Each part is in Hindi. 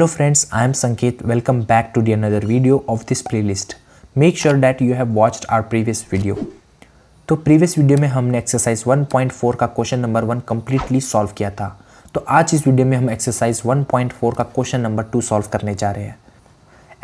friends I am Sanket welcome back to the another video of this play list make sure that you have watched our previous video तो प्रीवियस वीडियो में हमने एक्सरसाइज 1.4 का question number one completely solve किया था तो आज इस वीडियो में हम एक्सरसाइज 1.4 का क्वेश्चन नंबर टू सॉल्व करने जा रहे हैं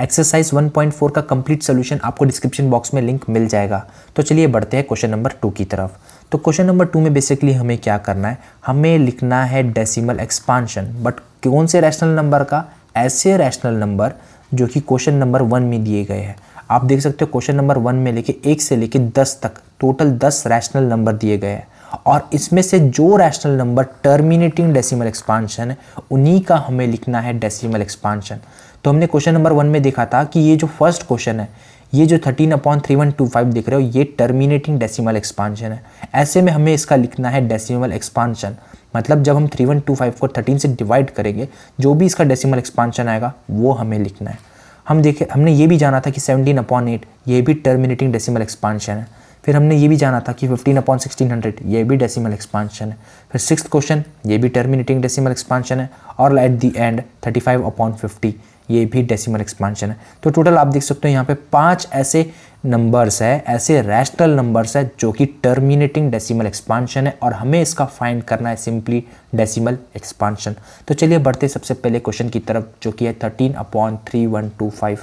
एक्सरसाइज 1.4 का कंप्लीट सोल्यूशन आपको डिस्क्रिप्शन बॉक्स में लिंक मिल जाएगा तो चलिए बढ़ते हैं क्वेश्चन नंबर टू की तरफ तो क्वेश्चन नंबर टू में बेसिकली हमें क्या करना है हमें लिखना है डेसिमल एक्सपांशन बट कौन से रैशनल नंबर का ऐसे रैशनल नंबर जो कि क्वेश्चन नंबर वन में दिए गए हैं आप देख सकते हो क्वेश्चन नंबर वन में लेके एक से लेके दस तक टोटल दस रैशनल नंबर दिए गए हैं और इसमें से जो rational number terminating decimal expansion है उन्हीं का हमें लिखना है डेसिमल एक्सपांशन तो हमने क्वेश्चन नंबर वन में देखा था कि ये जो फर्स्ट क्वेश्चन है ये जो thirteen upon three one two five देख रहे हो ये टर्मिनेटिंग डेसिमल एक्सपांशन है ऐसे में हमें इसका लिखना है डेसिमल एक्सपांशन मतलब जब हम थ्री वन टू फाइव को थर्टीन से डिवाइड करेंगे जो भी इसका डेसिमल एक्सपांशन आएगा वो हमें लिखना है हम देखे हमने ये भी जाना था कि सेवनटीन अपॉन एट ये भी टर्मिनेटिंग डेसिमल एक्सपांशन है फिर हमने ये भी जाना था कि फिफ्टीन अपॉन सिक्सटीन हंड्रेड ये भी डेसिमल एक्सपांशन है फिर सिक्स क्वेश्चन ये भी टर्मिनेटिंग डेसिमल एक्सपांशन है और at the end thirty five upon fifty ये भी डेसिमल एक्सपांशन है तो टोटल आप देख सकते हो यहाँ पे पांच ऐसे नंबर्स है ऐसे रैशनल नंबर्स है जो कि टर्मिनेटिंग डेसिमल एक्सपांशन है और हमें इसका फाइंड करना है सिंपली डेसिमल एक्सपांशन तो चलिए बढ़ते सबसे पहले क्वेश्चन की तरफ जो कि है thirteen upon three one two five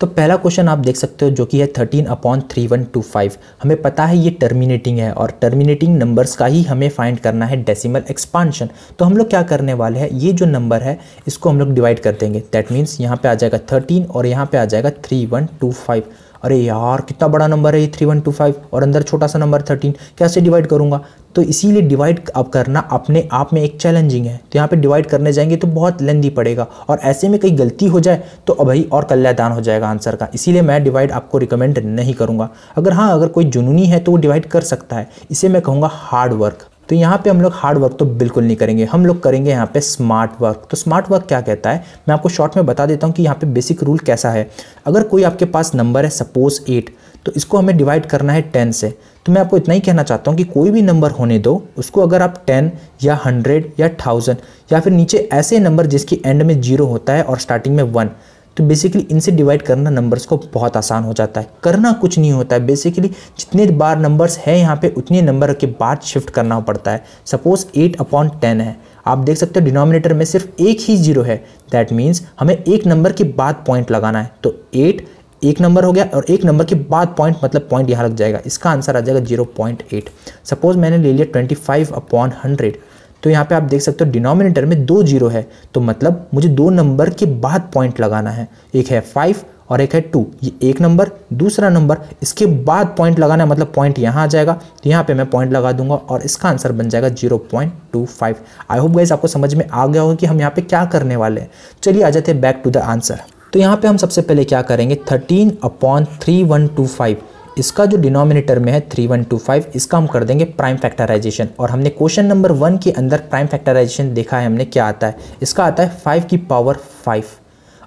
तो पहला क्वेश्चन आप देख सकते हो जो कि है thirteen upon three one two five हमें पता है ये टर्मिनेटिंग है और टर्मिनेटिंग नंबर्स का ही हमें फाइंड करना है डेसिमल एक्सपांशन तो हम लोग क्या करने वाले हैं ये जो नंबर है इसको हम लोग डिवाइड कर देंगे दैट मीन्स यहाँ पे आ जाएगा थर्टीन और यहाँ पे आ जाएगा थ्री वन टू फाइव अरे यार कितना बड़ा नंबर है ये थ्री वन टू फाइव और अंदर छोटा सा नंबर थर्टीन कैसे डिवाइड करूँगा तो इसीलिए डिवाइड आप करना अपने आप में एक चैलेंजिंग है तो यहाँ पे डिवाइड करने जाएंगे तो बहुत लेंदी पड़ेगा और ऐसे में कहीं गलती हो जाए तो भाई और कल्यादान हो जाएगा आंसर का इसीलिए मैं डिवाइड आपको रिकमेंड नहीं करूँगा अगर हाँ अगर कोई जुनूनी है तो वो डिवाइड कर सकता है इसे मैं कहूँगा हार्ड वर्क तो यहाँ पे हम लोग हार्ड वर्क तो बिल्कुल नहीं करेंगे हम लोग करेंगे यहाँ पे स्मार्ट वर्क तो स्मार्ट वर्क क्या कहता है मैं आपको शॉर्ट में बता देता हूँ कि यहाँ पे बेसिक रूल कैसा है अगर कोई आपके पास नंबर है सपोज एट तो इसको हमें डिवाइड करना है टेन से तो मैं आपको इतना ही कहना चाहता हूँ कि कोई भी नंबर होने दो उसको अगर आप टेन या हंड्रेड या थाउजेंड या फिर नीचे ऐसे नंबर जिसकी एंड में जीरो होता है और स्टार्टिंग में वन तो बेसिकली इनसे डिवाइड करना नंबर्स को बहुत आसान हो जाता है करना कुछ नहीं होता है बेसिकली जितने बार नंबर्स हैं यहाँ पे उतने नंबर के बाद शिफ्ट करना पड़ता है सपोज एट अपॉन टेन है आप देख सकते हो डिनोमिनेटर में सिर्फ एक ही जीरो है दैट मीन्स हमें एक नंबर के बाद पॉइंट लगाना है तो एट एक नंबर हो गया और एक नंबर के बाद पॉइंट मतलब पॉइंट यहाँ लग जाएगा इसका आंसर आ जाएगा जीरो पॉइंट एट सपोज मैंने ले लिया ट्वेंटी फाइव अपॉन हंड्रेड तो यहाँ पे आप देख सकते हो डिनोमिनेटर में दो जीरो है तो मतलब मुझे दो नंबर के बाद पॉइंट लगाना है एक है फाइव और एक है टू ये एक नंबर दूसरा नंबर इसके बाद पॉइंट लगाना है मतलब पॉइंट यहाँ आ जाएगा तो यहाँ पे मैं पॉइंट लगा दूंगा और इसका आंसर बन जाएगा zero point two five I hope guys आपको समझ में आ गया होगा कि हम यहाँ पे क्या करने वाले हैं चलिए आ जाते हैं बैक टू द आंसर तो यहाँ पे हम सबसे पहले क्या करेंगे thirteen upon three one two five इसका जो डिनोमिनेटर में है थ्री वन टू फाइव इसका हम कर देंगे प्राइम फैक्टराइजेशन और हमने क्वेश्चन नंबर वन के अंदर प्राइम फैक्टराइजेशन देखा है हमने क्या आता है इसका आता है फाइव की पावर फाइव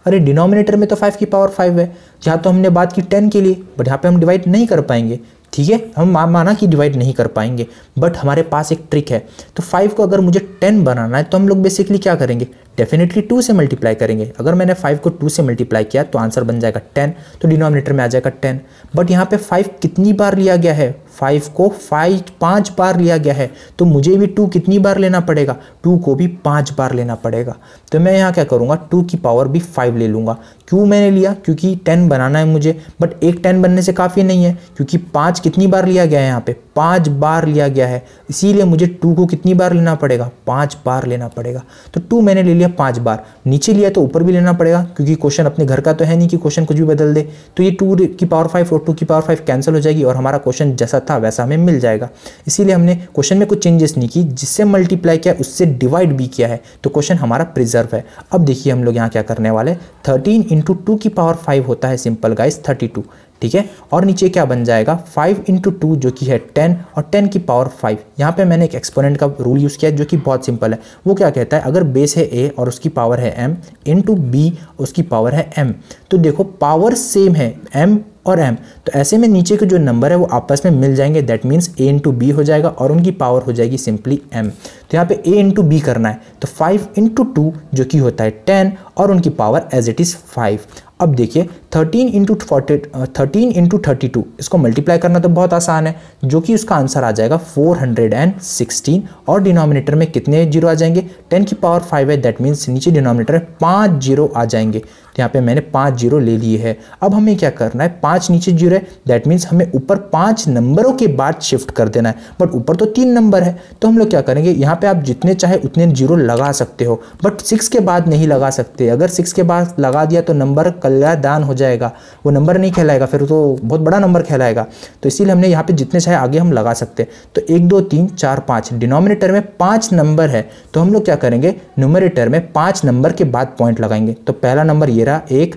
अरे डिनोमिनेटर में तो फाइव की पावर फाइव है जहाँ तो हमने बात की टेन के लिए बट यहाँ पे हम डिवाइड नहीं कर पाएंगे ठीक है हम माना कि डिवाइड नहीं कर पाएंगे बट हमारे पास एक ट्रिक है तो फाइव को अगर मुझे टेन बनाना है तो हम लोग बेसिकली क्या करेंगे डेफिनेटली टू से मल्टीप्लाई करेंगे अगर मैंने फाइव को टू से मल्टीप्लाई किया तो आंसर बन जाएगा टेन तो डिनोमिनेटर में आ जाएगा टेन बट यहाँ पे फाइव कितनी बार लिया गया है फाइव को फाइव पाँच बार लिया गया है तो मुझे भी टू कितनी बार लेना पड़ेगा टू को भी पाँच बार लेना पड़ेगा तो मैं यहाँ क्या करूँगा टू की पावर भी फाइव ले लूँगा क्यों मैंने लिया क्योंकि टेन बनाना है मुझे बट एक टेन बनने से काफ़ी नहीं है क्योंकि पाँच कितनी बार लिया गया है यहाँ पर पाँच बार लिया गया है इसीलिए मुझे टू को कितनी बार लेना पड़ेगा पाँच बार लेना पड़ेगा तो टू मैंने ले लिया पाँच बार नीचे लिया तो ऊपर भी लेना पड़ेगा क्योंकि क्वेश्चन अपने घर का तो है नहीं कि क्वेश्चन कुछ भी बदल दे तो ये टू की पावर फाइव और टू की पावर फाइव कैंसिल हो जाएगी और हमारा क्वेश्चन जैसा था वैसा हमें मिल जाएगा इसीलिए हमने क्वेश्चन में कुछ चेंजेस नहीं की जिससे मल्टीप्लाई किया उससे डिवाइड भी किया है तो क्वेश्चन हमारा प्रिजर्व है अब देखिए हम लोग यहाँ क्या करने वाले थर्टीन इंटू टू की पावर फाइव होता है सिंपल गाइस थर्टी टू ठीक है और नीचे क्या बन जाएगा फाइव इंटू टू जो कि है टेन और टेन की पावर फाइव यहाँ पे मैंने एक एक्सपोनेंट का रूल यूज़ किया जो कि बहुत सिंपल है वो क्या कहता है अगर बेस है ए और उसकी पावर है एम इंटू बी उसकी पावर है एम तो देखो पावर सेम है एम और एम तो ऐसे में नीचे के जो नंबर है वो आपस में मिल जाएंगे that means A into B हो जाएगा और उनकी पावर हो जाएगी सिंपली एम तो यहाँ पे ए इंटू बी करना है तो फाइव इंटू टू जो कि होता है टेन और उनकी power as it is five अब देखिए thirteen into forty uh, thirteen into thirty two इसको मल्टीप्लाई करना तो बहुत आसान है जो कि उसका आंसर आ जाएगा फोर हंड्रेड एंड सिक्सटीन और डिनोमिनेटर में कितने जीरो आ जाएंगे टेन की पावर फाइव है दैट मीन्स नीचे डिनोमिनेटर में पाँच जीरो आ जाएंगे तो यहाँ पे मैंने पाँच जीरो ले लिए है अब हमें क्या करना है पाँच नीचे जीरो है दैट मीन्स हमें ऊपर पाँच नंबरों के बाद शिफ्ट कर देना है बट ऊपर तो तीन नंबर है तो हम लोग क्या करेंगे यहाँ पर आप जितने चाहे उतने जीरो लगा सकते हो बट सिक्स के बाद नहीं लगा सकते अगर सिक्स के बाद लगा दिया तो नंबर कल्यादान हो जाएगा वो नंबर नहीं खेलाएगा फिर तो बहुत बड़ा नंबर खेलाएगा तो इसीलिए हमने यहाँ पे जितने चाहे आगे हम लगा सकते हैं तो एक दो तीन चार पाँच डिनोमिनेटर में पाँच नंबर है तो हम लोग क्या करेंगे नोमिनेटर में पाँच नंबर के बाद पॉइंट लगाएंगे तो पहला नंबर ये रहा एक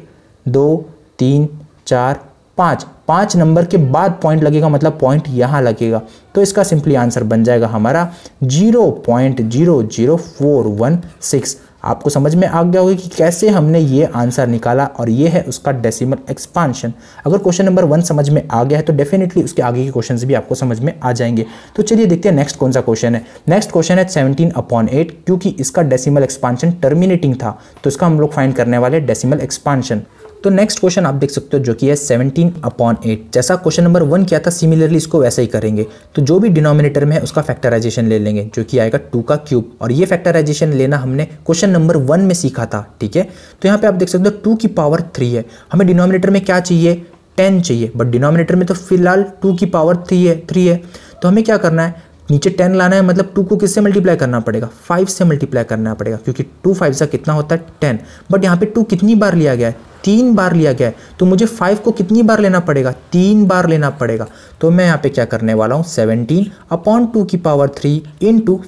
दो तीन चार पाँच पाँच नंबर के बाद पॉइंट लगेगा मतलब पॉइंट यहाँ लगेगा तो इसका सिंपली आंसर बन जाएगा हमारा zero point zero zero four one six आपको समझ में आ गया होगा कि कैसे हमने ये आंसर निकाला और ये है उसका डेसिमल एक्सपांशन अगर क्वेश्चन नंबर वन समझ में आ गया है तो डेफिनेटली उसके आगे के क्वेश्चन भी आपको समझ में आ जाएंगे तो चलिए देखते हैं नेक्स्ट कौन सा क्वेश्चन है नेक्स्ट क्वेश्चन है सेवनटीन अपॉन एट क्योंकि इसका डेसीमल एक्सपांशन टर्मिनेटिंग था तो इसका हम लोग फाइन करने वाले डेसीमल एक्सपांशन तो नेक्स्ट क्वेश्चन आप देख सकते हो जो कि है सेवनटीन अपॉन एट जैसा क्वेश्चन नंबर वन किया था सिमिलरली इसको वैसा ही करेंगे तो जो भी डिनोमिनेटर में है उसका फैक्टराइजेशन ले लेंगे जो कि आएगा टू का क्यूब और ये फैक्टराइजेशन लेना हमने क्वेश्चन नंबर वन में सीखा था ठीक है तो यहाँ पर आप देख सकते हो टू की पावर थ्री है हमें डिनोमिनेटर में क्या चाहिए टेन चाहिए बट डिनोमिनेटर में तो फिलहाल टू की पावर थ्री है थ्री है तो हमें क्या करना है नीचे टेन लाना है मतलब टू को किससे मल्टीप्लाई करना पड़ेगा फाइव से मल्टीप्लाई करना पड़ेगा क्योंकि टू फाइव सा कितना होता है टेन बट यहाँ पे टू कितनी बार लिया गया है तीन बार लिया गया है तो मुझे फाइव को कितनी बार लेना पड़ेगा तीन बार लेना पड़ेगा तो मैं यहाँ पे क्या करने वाला हूँ सेवनटीन अपॉन टू की power three into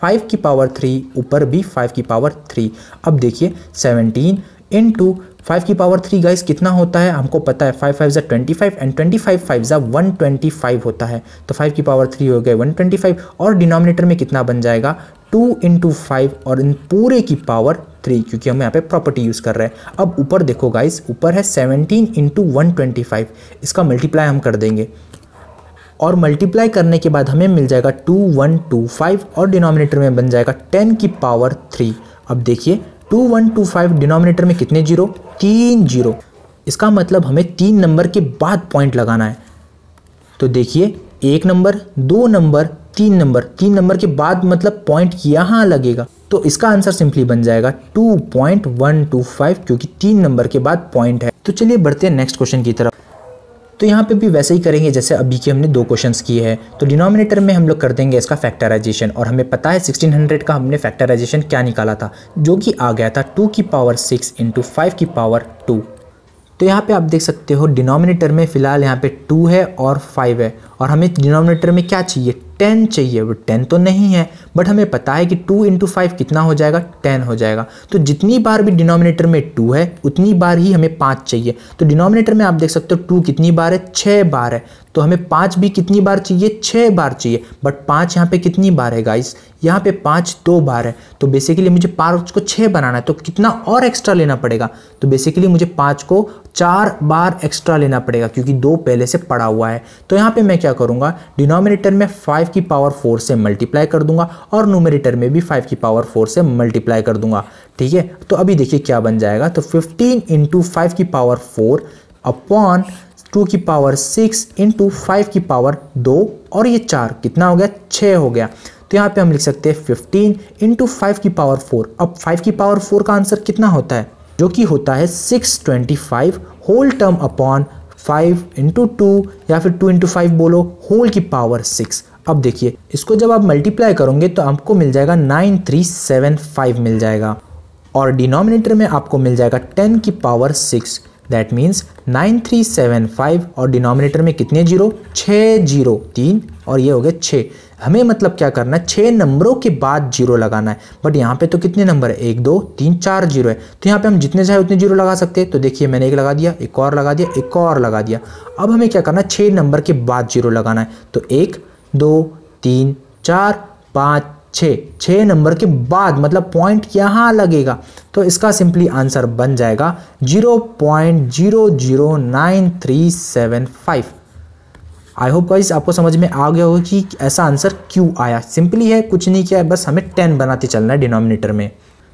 five की पावर थ्री ऊपर भी फाइव की पावर थ्री अब देखिए सेवनटीन इन टू फाइव की पावर थ्री गाइस कितना होता है हमको पता है फाइव फाइव ज़ा twenty five and twenty five five ज़ा वन ट्वेंटी फाइव होता है तो फाइव की पावर थ्री हो गए वन ट्वेंटी फाइव और डिनोमिनेटर में कितना बन जाएगा टू इंटू फाइव और इन पूरे की पावर थ्री क्योंकि हम यहाँ पे प्रॉपर्टी यूज़ कर रहे हैं अब ऊपर देखो गाइस ऊपर है seventeen into one twenty five इसका मल्टीप्लाई हम कर देंगे और मल्टीप्लाई करने के बाद हमें मिल जाएगा टू वन टू फाइव और डिनोमिनेटर में बन जाएगा टेन की पावर थ्री अब देखिए two one two five denominator में कितने जीरो तीन जीरो इसका मतलब हमें तीन नंबर के बाद पॉइंट लगाना है तो देखिए एक नंबर दो नंबर तीन नंबर तीन नंबर के बाद मतलब पॉइंट यहाँ लगेगा तो इसका आंसर सिंपली बन जाएगा 2.125 क्योंकि तीन नंबर के बाद पॉइंट है तो चलिए बढ़ते हैं नेक्स्ट क्वेश्चन की तरफ तो यहाँ पे भी वैसे ही करेंगे जैसे अभी के हमने दो क्वेश्चंस किए हैं तो डिनोमिनेटर में हम लोग कर देंगे इसका फैक्टराइजेशन और हमें पता है 1600 का हमने फैक्टराइजेशन क्या निकाला था जो कि आ गया था टू की पावर सिक्स इंटू फाइव की पावर टू तो यहाँ पे आप देख सकते हो डिनोमिनेटर में फ़िलहाल यहाँ पे टू है और फाइव है और हमें डिनोमिनेटर में क्या चाहिए टेन चाहिए वो टेन तो नहीं है बट हमें पता है कि टू इंटू फाइव कितना हो जाएगा टेन हो जाएगा तो जितनी बार भी डिनोमिनेटर में टू है उतनी बार ही हमें पाँच चाहिए तो डिनोमिनेटर में आप देख सकते हो टू कितनी बार है छः बार है तो हमें पाँच भी कितनी बार चाहिए छः बार चाहिए बट पाँच यहाँ पे कितनी बार है गाइस यहाँ पे पाँच दो बार है तो बेसिकली मुझे पाँच को छः बनाना है तो कितना और एक्स्ट्रा लेना पड़ेगा तो बेसिकली मुझे पाँच को चार बार एक्स्ट्रा लेना पड़ेगा क्योंकि दो पहले से पड़ा हुआ है तो यहाँ पे मैं क्या करूँगा डिनोमिनेटर में फाइव 5 की पावर 4 से मल्टीप्लाई कर दूंगा और नोमिनेटर में भी 5 की पावर 4 से मल्टीप्लाई कर दूंगा ठीक है तो अभी देखिए क्या बन जाएगा तो 15 इंटू फाइव की पावर 4 अपॉन 2 की पावर 6 इंटू फाइव की पावर 2 और ये 4 कितना हो गया 6 हो गया तो यहाँ पे हम लिख सकते हैं 15 इंटू फाइव की पावर 4 अब 5 की पावर 4 का आंसर कितना होता है जो कि होता है six whole term upon 5 into two या फिर 2 इंटू फाइव बोलो होल की पावर अब देखिए इसको जब आप मल्टीप्लाई करोगे तो आपको मिल जाएगा नाइन थ्री सेवन फाइव मिल जाएगा और डिनोमिनेटर में आपको मिल जाएगा टेन की power six that means nine three seven five और डिनोमिनेटर में कितने जीरो छः जीरो तीन और ये हो गए छः हमें मतलब क्या करना है छः नंबरों के बाद जीरो लगाना है बट यहाँ पे तो कितने नंबर है एक दो तीन चार जीरो है तो यहाँ पे हम जितने चाहे उतने जीरो लगा सकते हैं तो देखिए मैंने एक लगा दिया एक और लगा दिया एक और लगा दिया अब हमें क्या करना है छः नंबर के बाद जीरो लगाना है तो एक दो तीन चार पाँच छः छः नंबर के बाद मतलब पॉइंट यहाँ लगेगा तो इसका सिंपली आंसर बन जाएगा zero point zero zero nine three seven five I hope guys आपको समझ में आ गया होगा कि ऐसा आंसर क्यों आया सिंपली है कुछ नहीं किया है बस हमें टेन बनाते चलना है डिनोमिनेटर में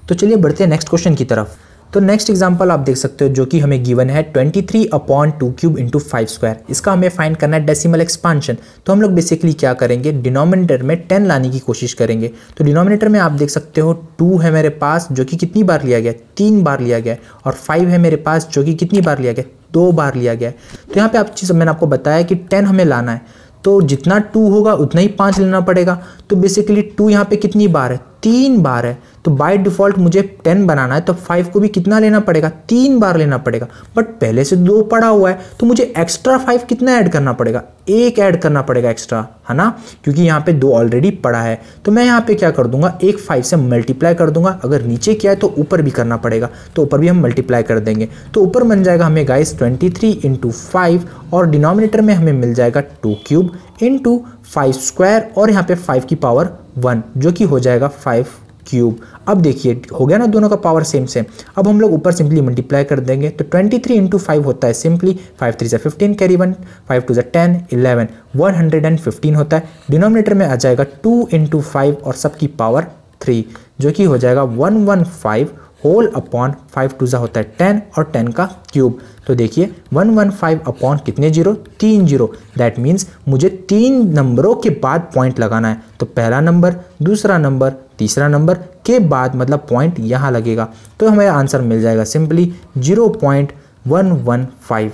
तो चलिए बढ़ते हैं नेक्स्ट क्वेश्चन की तरफ तो नेक्स्ट एग्जाम्पल आप देख सकते हो जो कि हमें गिवन है 23 three upon two cube into five square इसका हमें फाइंड करना है डेसिमल एक्सपांशन तो हम लोग बेसिकली क्या करेंगे डिनोमिनेटर में 10 लाने की कोशिश करेंगे तो डिनोमिनेटर में आप देख सकते हो 2 है मेरे पास जो कि कितनी बार लिया गया तीन बार लिया गया और फाइव है मेरे पास जो कि कितनी बार लिया गया दो बार लिया गया तो यहाँ पर आप चीज़ मैंने आपको बताया कि टेन हमें लाना है तो जितना टू होगा उतना ही पाँच लेना पड़ेगा तो बेसिकली टू यहाँ पे कितनी बार है तीन बार है तो बाय डिफ़ॉल्ट मुझे टेन बनाना है तो फाइव को भी कितना लेना पड़ेगा तीन बार लेना पड़ेगा बट पहले से दो पड़ा हुआ है तो मुझे एक्स्ट्रा फाइव कितना ऐड करना पड़ेगा एक ऐड करना पड़ेगा एक्स्ट्रा है ना क्योंकि यहाँ पे दो ऑलरेडी पड़ा है तो मैं यहाँ पे क्या कर दूंगा एक फाइव से मल्टीप्लाई कर दूंगा अगर नीचे किया है तो ऊपर भी करना पड़ेगा तो ऊपर भी हम मल्टीप्लाई कर देंगे तो ऊपर बन जाएगा हमें guys twenty three into five और डिनोमिनेटर में हमें मिल जाएगा two cube into five square और यहाँ पे फाइव की पावर वन जो कि हो जाएगा फाइव क्यूब अब देखिए हो गया ना दोनों का पावर सेम सेम अब हम लोग ऊपर सिंपली मल्टीप्लाई कर देंगे तो 23 थ्री इंटू फाइव होता है सिंपली फाइव थ्री जै fifteen carry one five two ज़ा ten eleven one hundred and fifteen होता है डिनोमिनेटर में आ जाएगा टू इंटू फाइव और सबकी पावर थ्री जो कि हो जाएगा one one five whole upon five two ज़ा होता है टेन और टेन का क्यूब तो देखिए वन वन फाइव अपॉन कितने जीरो तीन जीरो दैट मीन्स मुझे तीन नंबरों के बाद पॉइंट लगाना है तो पहला नंबर दूसरा नंबर तीसरा नंबर के बाद मतलब पॉइंट यहाँ लगेगा तो हमें आंसर मिल जाएगा simply zero point one one five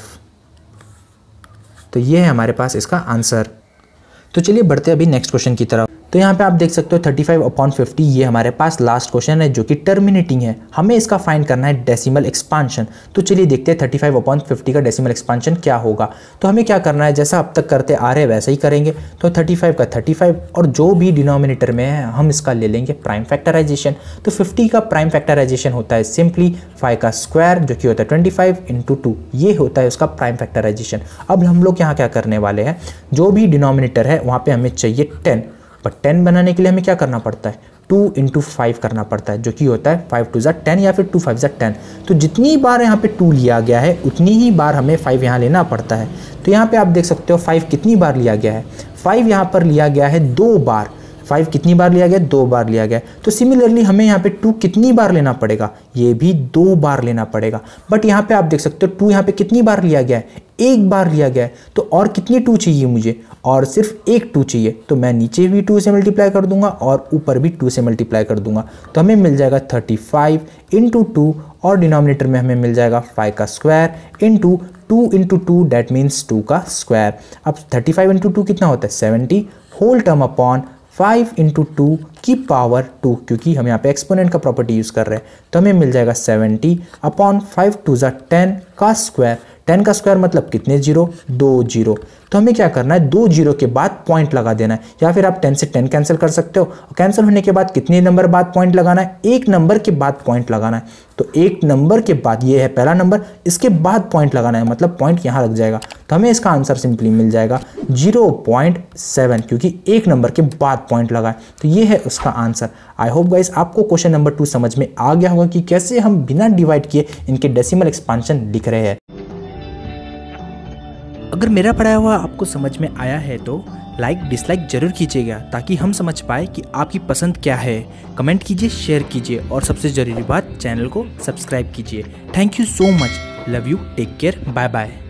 तो ये है हमारे पास इसका आंसर तो चलिए बढ़ते अभी नेक्स्ट क्वेश्चन की तरफ तो यहाँ पे आप देख सकते हो 35 फाइव अपॉन फिफ्टी ये हमारे पास लास्ट क्वेश्चन है जो कि टर्मिनेटिंग है हमें इसका फाइंड करना है डेसिमल एक्सपांशन तो चलिए देखते हैं 35 फाइव अपॉन फिफ्टी का डेसिमल एक्सपांशन क्या होगा तो हमें क्या करना है जैसा अब तक करते आ रहे वैसा ही करेंगे तो 35 का 35 और जो भी डिनोमिनेटर में है हम इसका ले लेंगे प्राइम फैक्टराइजेशन तो फिफ्टी का प्राइम फैक्टराइजेशन होता है सिंपली फाइव का स्क्वायर जो कि होता है ट्वेंटी फाइव इंटू टू ये होता है उसका प्राइम फैक्टराइजेशन अब हम लोग यहाँ क्या करने वाले हैं जो भी डिनोमिनेटर है वहाँ पर हमें चाहिए टेन पर टेन बनाने के लिए हमें क्या करना पड़ता है टू इंटू फाइव करना पड़ता है जो कि होता है फाइव टू ज़ा टेन या फिर टू फाइव ज़ा टेन तो जितनी बार यहाँ पे टू लिया गया है उतनी ही बार हमें फाइव यहाँ लेना पड़ता है तो यहाँ पे आप देख सकते हो फाइव कितनी बार लिया गया है फाइव यहाँ पर लिया गया है दो बार फाइव कितनी बार लिया गया दो बार लिया गया तो सिमिलरली हमें यहाँ पे टू कितनी बार लेना पड़ेगा ये भी दो बार लेना पड़ेगा बट यहाँ पे आप देख सकते हो टू यहाँ पे कितनी बार लिया गया है एक बार लिया गया है तो और कितनी टू चाहिए मुझे और सिर्फ एक टू चाहिए तो मैं नीचे भी टू से मल्टीप्लाई कर दूंगा और ऊपर भी टू से मल्टीप्लाई कर दूंगा तो हमें मिल जाएगा थर्टी फाइव इंटू टू और डिनोमिनेटर में हमें मिल जाएगा फाइव का square into two into two that means two का स्क्वायर अब थर्टी फाइव इंटू टू कितना होता है seventy whole term upon five into two की पावर टू क्योंकि हम यहाँ पे एक्सपोनेंट का प्रॉपर्टी यूज़ कर रहे हैं तो हमें मिल जाएगा सेवेंटी अपॉन फाइव टू ज़ा टेन का स्क्वायर टेन का स्क्वायर मतलब कितने जीरो दो जीरो तो हमें क्या करना है दो जीरो के बाद पॉइंट लगा देना है या फिर आप टेन से टेन कैंसिल कर सकते हो कैंसिल होने के बाद कितने नंबर बाद पॉइंट लगाना है एक नंबर के बाद पॉइंट लगाना है तो एक नंबर के बाद ये है पहला नंबर इसके बाद पॉइंट लगाना है मतलब पॉइंट यहाँ लग जाएगा तो हमें इसका आंसर सिंपली मिल जाएगा जीरो पॉइंट सेवन क्योंकि एक नंबर के बाद पॉइंट लगाए तो ये है उसका आंसर आई होप गाइस आपको क्वेश्चन नंबर टू समझ में आ गया होगा कि कैसे हम बिना डिवाइड किए इनके डेसिमल एक्सपांशन लिख रहे हैं अगर मेरा पढ़ाया हुआ आपको समझ में आया है तो लाइक डिसलाइक जरूर कीजिएगा ताकि हम समझ पाए कि आपकी पसंद क्या है कमेंट कीजिए शेयर कीजिए और सबसे ज़रूरी बात चैनल को सब्सक्राइब कीजिए thank you so much love you take care bye bye